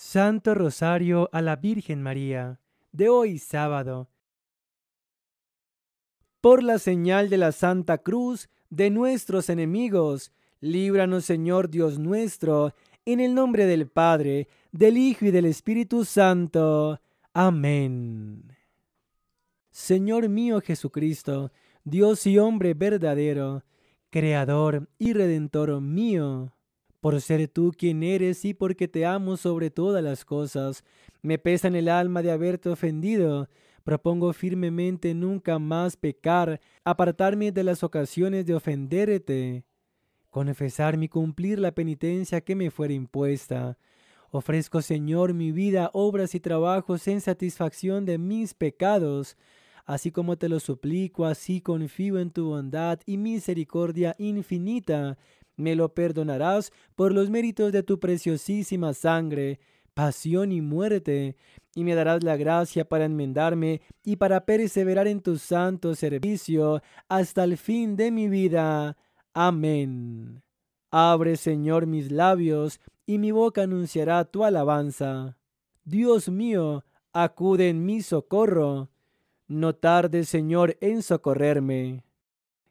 Santo Rosario a la Virgen María, de hoy sábado. Por la señal de la Santa Cruz de nuestros enemigos, líbranos Señor Dios nuestro, en el nombre del Padre, del Hijo y del Espíritu Santo. Amén. Señor mío Jesucristo, Dios y hombre verdadero, Creador y Redentor mío por ser tú quien eres y porque te amo sobre todas las cosas. Me pesa en el alma de haberte ofendido. Propongo firmemente nunca más pecar, apartarme de las ocasiones de ofenderte, confesarme y cumplir la penitencia que me fuera impuesta. Ofrezco, Señor, mi vida, obras y trabajos en satisfacción de mis pecados. Así como te lo suplico, así confío en tu bondad y misericordia infinita me lo perdonarás por los méritos de tu preciosísima sangre, pasión y muerte, y me darás la gracia para enmendarme y para perseverar en tu santo servicio hasta el fin de mi vida. Amén. Abre, Señor, mis labios, y mi boca anunciará tu alabanza. Dios mío, acude en mi socorro. No tarde, Señor, en socorrerme.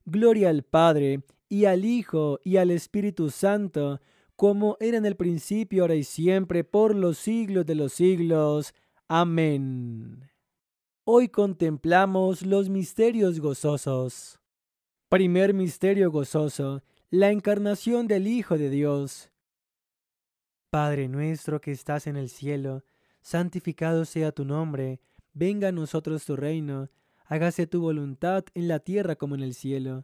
Gloria al Padre, y al Hijo, y al Espíritu Santo, como era en el principio, ahora y siempre, por los siglos de los siglos. Amén. Hoy contemplamos los misterios gozosos. Primer misterio gozoso, la encarnación del Hijo de Dios. Padre nuestro que estás en el cielo, santificado sea tu nombre, venga a nosotros tu reino, hágase tu voluntad en la tierra como en el cielo.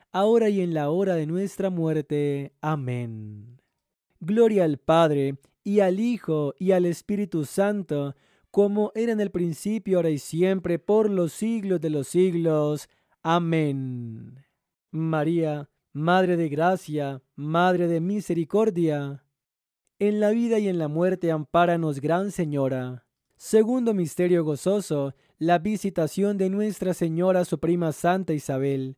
ahora y en la hora de nuestra muerte. Amén. Gloria al Padre, y al Hijo, y al Espíritu Santo, como era en el principio, ahora y siempre, por los siglos de los siglos. Amén. María, Madre de Gracia, Madre de Misericordia, en la vida y en la muerte, ampáranos, Gran Señora. Segundo misterio gozoso, la visitación de Nuestra Señora, su prima Santa Isabel.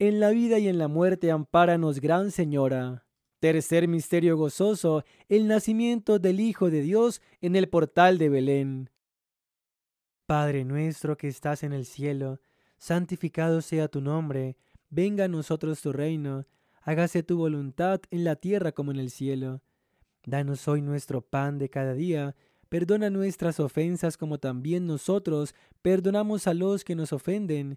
en la vida y en la muerte ampáranos, Gran Señora. Tercer misterio gozoso, el nacimiento del Hijo de Dios en el portal de Belén. Padre nuestro que estás en el cielo, santificado sea tu nombre, venga a nosotros tu reino, hágase tu voluntad en la tierra como en el cielo. Danos hoy nuestro pan de cada día, perdona nuestras ofensas como también nosotros perdonamos a los que nos ofenden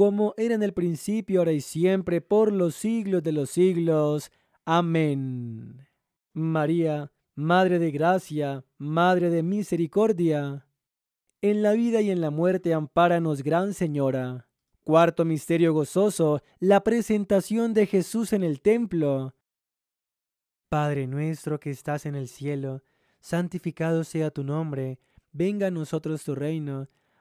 como era en el principio, ahora y siempre, por los siglos de los siglos. Amén. María, Madre de Gracia, Madre de Misericordia, en la vida y en la muerte, ampáranos, Gran Señora. Cuarto misterio gozoso, la presentación de Jesús en el templo. Padre nuestro que estás en el cielo, santificado sea tu nombre, venga a nosotros tu reino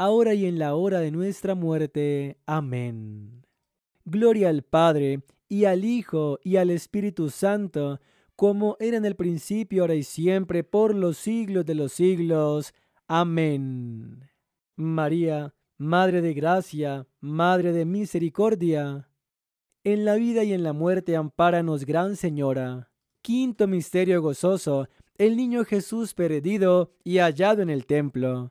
ahora y en la hora de nuestra muerte. Amén. Gloria al Padre, y al Hijo, y al Espíritu Santo, como era en el principio, ahora y siempre, por los siglos de los siglos. Amén. María, Madre de Gracia, Madre de Misericordia, en la vida y en la muerte, ampáranos, Gran Señora. Quinto misterio gozoso, el niño Jesús perdido y hallado en el templo.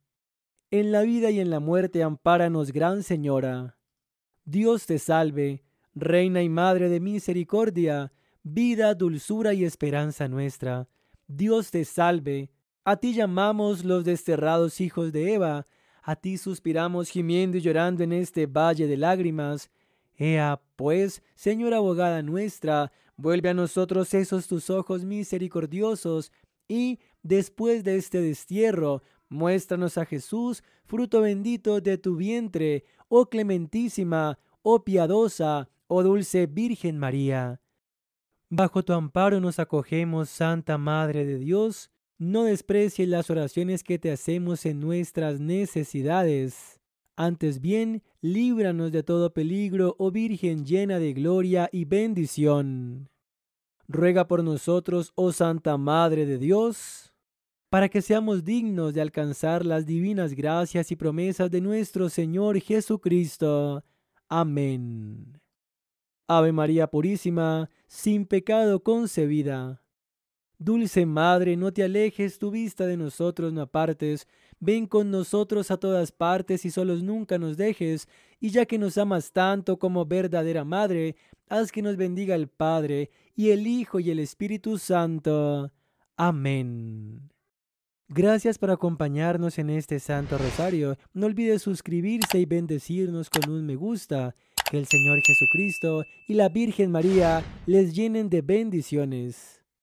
en la vida y en la muerte ampáranos, Gran Señora. Dios te salve, Reina y Madre de Misericordia, vida, dulzura y esperanza nuestra. Dios te salve. A ti llamamos los desterrados hijos de Eva, a ti suspiramos gimiendo y llorando en este valle de lágrimas. Ea, pues, Señora abogada nuestra, vuelve a nosotros esos tus ojos misericordiosos, y, después de este destierro, Muéstranos a Jesús, fruto bendito de tu vientre, oh clementísima, oh piadosa, oh dulce Virgen María. Bajo tu amparo nos acogemos, Santa Madre de Dios, no desprecies las oraciones que te hacemos en nuestras necesidades. Antes bien, líbranos de todo peligro, oh Virgen llena de gloria y bendición. Ruega por nosotros, oh Santa Madre de Dios para que seamos dignos de alcanzar las divinas gracias y promesas de nuestro Señor Jesucristo. Amén. Ave María Purísima, sin pecado concebida. Dulce Madre, no te alejes, tu vista de nosotros no apartes, ven con nosotros a todas partes y solos nunca nos dejes, y ya que nos amas tanto como verdadera Madre, haz que nos bendiga el Padre, y el Hijo y el Espíritu Santo. Amén. Gracias por acompañarnos en este Santo Rosario. No olvides suscribirse y bendecirnos con un me gusta. Que el Señor Jesucristo y la Virgen María les llenen de bendiciones.